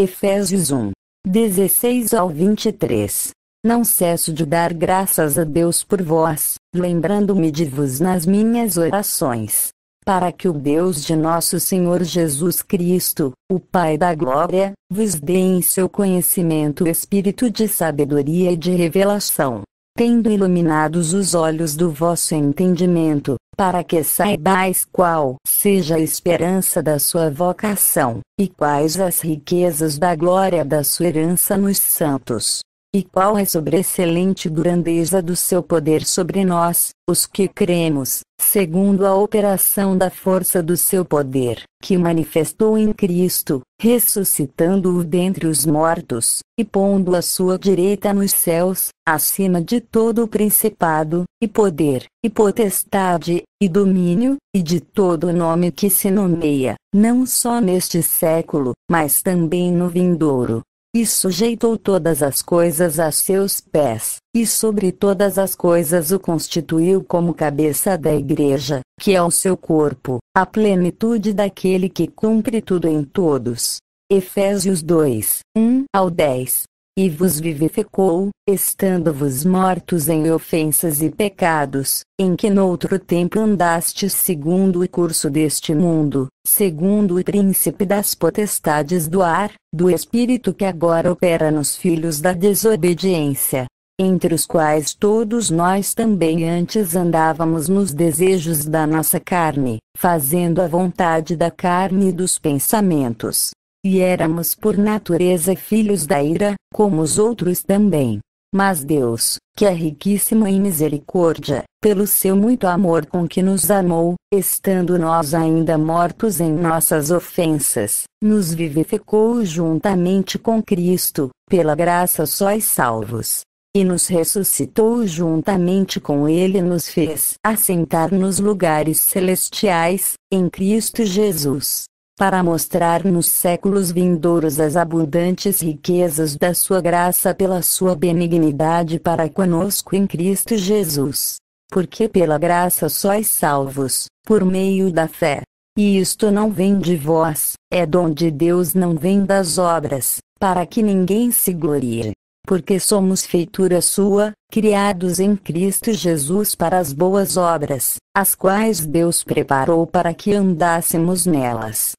Efésios 1, 16 ao 23. Não cesso de dar graças a Deus por vós, lembrando-me de vos nas minhas orações para que o Deus de nosso Senhor Jesus Cristo, o Pai da Glória, vos dê em seu conhecimento o espírito de sabedoria e de revelação, tendo iluminados os olhos do vosso entendimento, para que saibais qual seja a esperança da sua vocação, e quais as riquezas da glória da sua herança nos santos, e qual é sobre a excelente grandeza do seu poder sobre nós, os que cremos, segundo a operação da força do seu poder, que manifestou em Cristo, ressuscitando-o dentre os mortos, e pondo a sua direita nos céus, acima de todo o principado, e poder, e potestade, e domínio, e de todo o nome que se nomeia, não só neste século, mas também no vindouro e sujeitou todas as coisas a seus pés, e sobre todas as coisas o constituiu como cabeça da igreja, que é o seu corpo, a plenitude daquele que cumpre tudo em todos. Efésios 2, 1 ao 10 e vos vivificou, estando-vos mortos em ofensas e pecados, em que noutro tempo andastes segundo o curso deste mundo, segundo o príncipe das potestades do ar, do espírito que agora opera nos filhos da desobediência. Entre os quais todos nós também antes andávamos nos desejos da nossa carne, fazendo a vontade da carne e dos pensamentos. E éramos por natureza filhos da ira, como os outros também. Mas Deus, que é riquíssimo em misericórdia, pelo seu muito amor com que nos amou, estando nós ainda mortos em nossas ofensas, nos vivificou juntamente com Cristo, pela graça sois salvos. E nos ressuscitou juntamente com Ele nos fez assentar nos lugares celestiais, em Cristo Jesus para mostrar nos séculos vindouros as abundantes riquezas da sua graça pela sua benignidade para conosco em Cristo Jesus. Porque pela graça sois salvos, por meio da fé. E isto não vem de vós, é dom de Deus, não vem das obras, para que ninguém se glorie porque somos feitura sua, criados em Cristo Jesus para as boas obras, as quais Deus preparou para que andássemos nelas.